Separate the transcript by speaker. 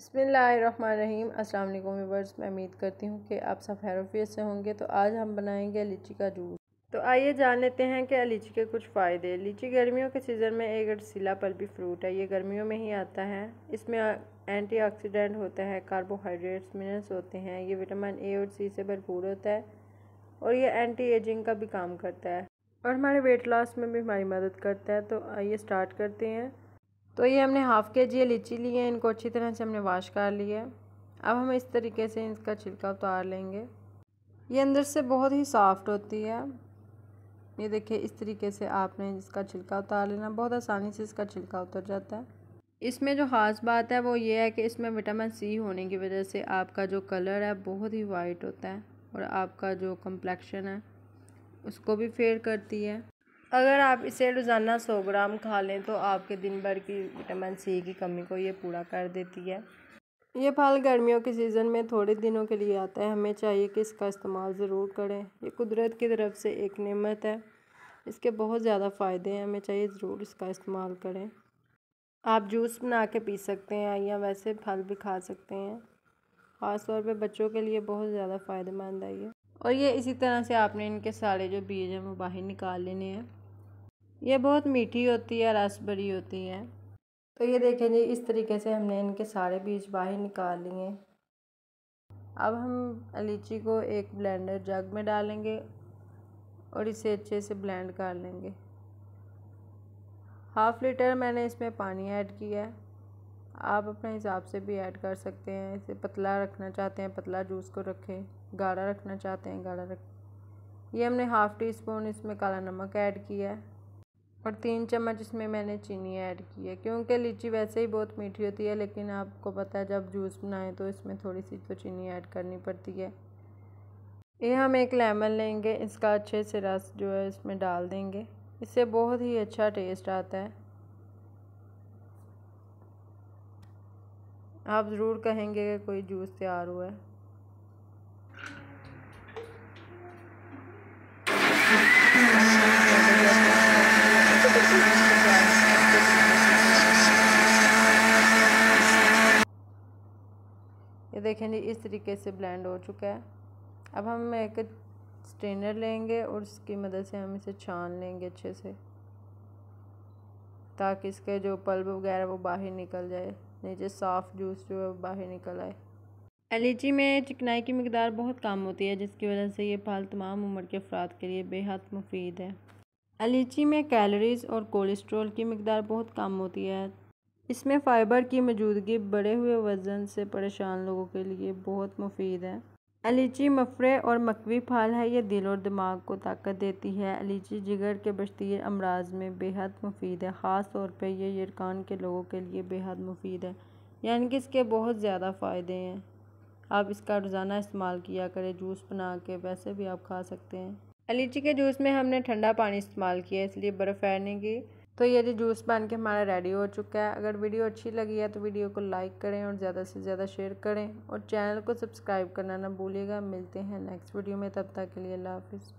Speaker 1: बसमीम अस्सलाम वालेकुम व्यूवर्स मैं उम्मीद करती हूँ कि आप सब हैरोफियत से होंगे तो आज हम बनाएंगे लीची का जूस तो आइए जान लेते हैं कि लीची के कुछ फ़ायदे लीची गर्मियों के सीज़न में एक पल भी फ्रूट है ये गर्मियों में ही आता है इसमें एंटीऑक्सीडेंट होता है कार्बोहाइड्रेट्स मिनरल्स होते हैं ये विटामिन ए और सी से भरपूर होता है और ये एंटी एजिंग का भी काम करता है और हमारे वेट लॉस में भी हमारी मदद करता है तो आइए स्टार्ट करते हैं तो ये हमने हाफ़ के जी लीची ली है इनको अच्छी तरह से हमने वाश कर लिया है अब हम इस तरीके से इसका छिलका उतार लेंगे ये अंदर से बहुत ही सॉफ्ट होती है ये देखिए इस तरीके से आपने इसका छिलका उतार लेना बहुत आसानी से इसका छिलका उतर जाता है इसमें जो ख़ास बात है वो ये है कि इसमें विटामिन सी होने की वजह से आपका जो कलर है बहुत ही वाइट होता है और आपका जो कम्प्लेक्शन है उसको भी फेयर करती है अगर आप इसे रोज़ाना सौ ग्राम खा लें तो आपके दिन भर की विटामिन सी की कमी को ये पूरा कर देती है ये फल गर्मियों के सीज़न में थोड़े दिनों के लिए आता है हमें चाहिए कि इसका इस्तेमाल ज़रूर करें ये कुदरत की तरफ से एक नमत है इसके बहुत ज़्यादा फ़ायदे हैं हमें चाहिए ज़रूर इसका इस्तेमाल करें आप जूस बना के पी सकते हैं या वैसे फल भी खा सकते हैं ख़ास तौर पर बच्चों के लिए बहुत ज़्यादा फ़ायदेमंद है ये और ये इसी तरह से आपने इनके सारे जो बीज हैं वो बाहर निकाल लेने हैं ये बहुत मीठी होती है भरी होती है तो ये देखें जी इस तरीके से हमने इनके सारे बीज बाहर निकाल लिए अब हम लीची को एक ब्लेंडर जग में डालेंगे और इसे अच्छे से ब्लेंड कर लेंगे हाफ़ लीटर मैंने इसमें पानी ऐड किया है आप अपने हिसाब से भी ऐड कर सकते हैं इसे पतला रखना चाहते हैं पतला जूस को रखें गाढ़ा रखना चाहते हैं गाढ़ा रखें ये हमने हाफ़ टी स्पून इसमें काला नमक ऐड किया है और तीन चम्मच इसमें मैंने चीनी ऐड की है क्योंकि लीची वैसे ही बहुत मीठी होती है लेकिन आपको पता है जब जूस बनाएं तो इसमें थोड़ी सी तो चीनी ऐड करनी पड़ती है ये हम एक लेमन लेंगे इसका अच्छे से रस जो है इसमें डाल देंगे इससे बहुत ही अच्छा टेस्ट आता है आप ज़रूर कहेंगे कि कोई जूस तैयार हुआ है ये देखें जी इस तरीके से ब्लेंड हो चुका है अब हम एक स्ट्रेनर लेंगे और उसकी मदद से हम इसे छान लेंगे अच्छे से ताकि इसके जो पल्ब वगैरह वो बाहर निकल जाए नीचे साफ़ जूस जो है वो बाहर निकल आए एलिची में चिकनाई की मकदार बहुत कम होती है जिसकी वजह से ये फल तमाम उम्र के अफराद के लिए बेहद मुफीद है एलिची में कैलोरीज़ और कोलेस्ट्रॉल की मकदार बहुत कम होती है इसमें फ़ाइबर की मौजूदगी बढ़े हुए वज़न से परेशान लोगों के लिए बहुत मुफीद है अलीची मफ़रे और मकवी फाल है ये दिल और दिमाग को ताकत देती है अलीची जिगर के बशतीर अमराज में बेहद मुफीद है ख़ास तौर पर यह यरकान के लोगों के लिए बेहद मुफीद है यानी कि इसके बहुत ज़्यादा फ़ायदे हैं आप इसका रोज़ाना इस्तेमाल किया करें जूस बना के वैसे भी आप खा सकते हैं अलीची के जूस में हमने ठंडा पानी इस्तेमाल किया इसलिए बर्फ़ फैरने की तो ये जी जूस बन के हमारा रेडी हो चुका है अगर वीडियो अच्छी लगी है तो वीडियो को लाइक करें और ज़्यादा से ज़्यादा शेयर करें और चैनल को सब्सक्राइब करना ना भूलिएगा मिलते हैं नेक्स्ट वीडियो में तब तक के लिए अल्लाह हाफिज़